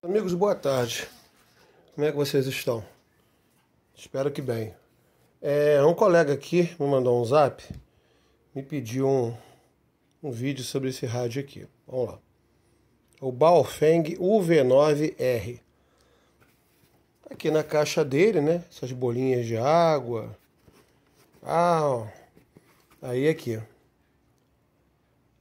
Amigos, boa tarde. Como é que vocês estão? Espero que bem. É, um colega aqui me mandou um zap, me pediu um, um vídeo sobre esse rádio aqui. Vamos lá. O Baofeng UV9R. Tá aqui na caixa dele, né? Essas bolinhas de água. Ah, ó. Aí aqui.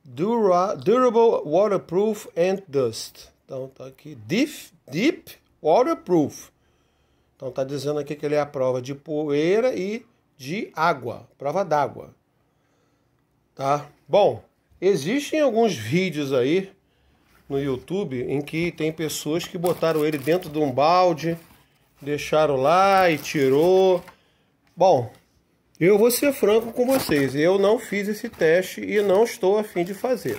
Dura, durable, waterproof and dust então tá aqui Deep, deep Waterproof. Então tá dizendo aqui que ele é a prova de poeira e de água, prova d'água. Tá? Bom, existem alguns vídeos aí no YouTube em que tem pessoas que botaram ele dentro de um balde, deixaram lá e tirou. Bom, eu vou ser franco com vocês, eu não fiz esse teste e não estou afim de fazer.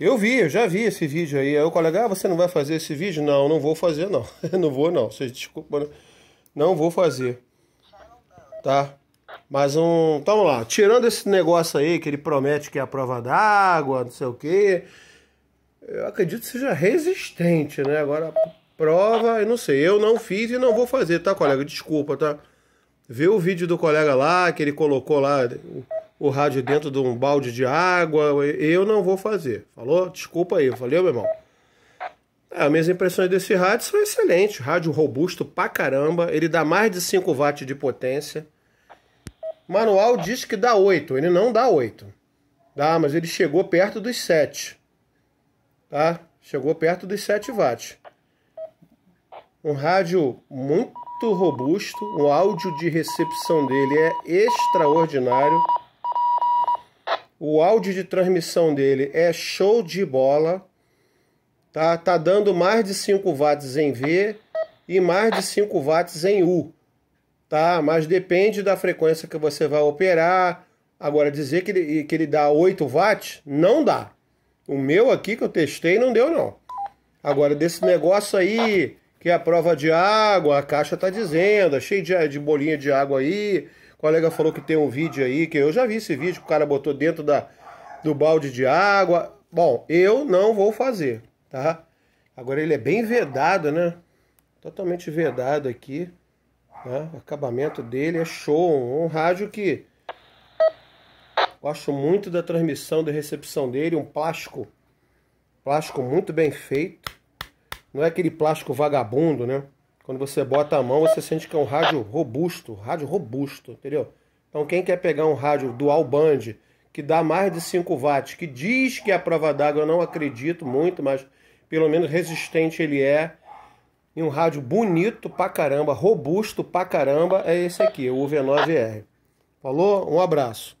Eu vi, eu já vi esse vídeo aí. Aí o colega, ah, você não vai fazer esse vídeo? Não, não vou fazer, não. não vou, não. Vocês desculpa, né? não vou fazer. Tá? Mas um. tamo vamos lá. Tirando esse negócio aí que ele promete que é a prova d'água, não sei o quê. Eu acredito que seja resistente, né? Agora, prova, eu não sei. Eu não fiz e não vou fazer, tá, colega? Desculpa, tá? Vê o vídeo do colega lá que ele colocou lá o rádio dentro de um balde de água, eu não vou fazer. Falou? Desculpa aí, valeu, meu irmão. as ah, minhas impressões desse rádio são excelentes. Rádio robusto pra caramba. Ele dá mais de 5 watts de potência. Manual diz que dá 8. Ele não dá 8. Dá, mas ele chegou perto dos 7. Tá? Chegou perto dos 7 watts. Um rádio muito robusto. O áudio de recepção dele é extraordinário. O áudio de transmissão dele é show de bola. Tá, tá dando mais de 5 watts em V e mais de 5 watts em U. Tá? Mas depende da frequência que você vai operar. Agora, dizer que ele, que ele dá 8 watts, não dá. O meu aqui que eu testei não deu, não. Agora, desse negócio aí, que é a prova de água, a caixa tá dizendo, é cheio de, de bolinha de água aí, colega falou que tem um vídeo aí, que eu já vi esse vídeo, que o cara botou dentro da, do balde de água. Bom, eu não vou fazer, tá? Agora ele é bem vedado, né? Totalmente vedado aqui. Né? O acabamento dele é show. Um rádio que gosto muito da transmissão, da recepção dele. Um plástico, plástico muito bem feito. Não é aquele plástico vagabundo, né? Quando você bota a mão, você sente que é um rádio robusto, rádio robusto, entendeu? Então quem quer pegar um rádio dual band que dá mais de 5 watts, que diz que é a prova d'água, eu não acredito muito, mas pelo menos resistente ele é. E um rádio bonito pra caramba, robusto pra caramba, é esse aqui, o V9R. Falou? Um abraço.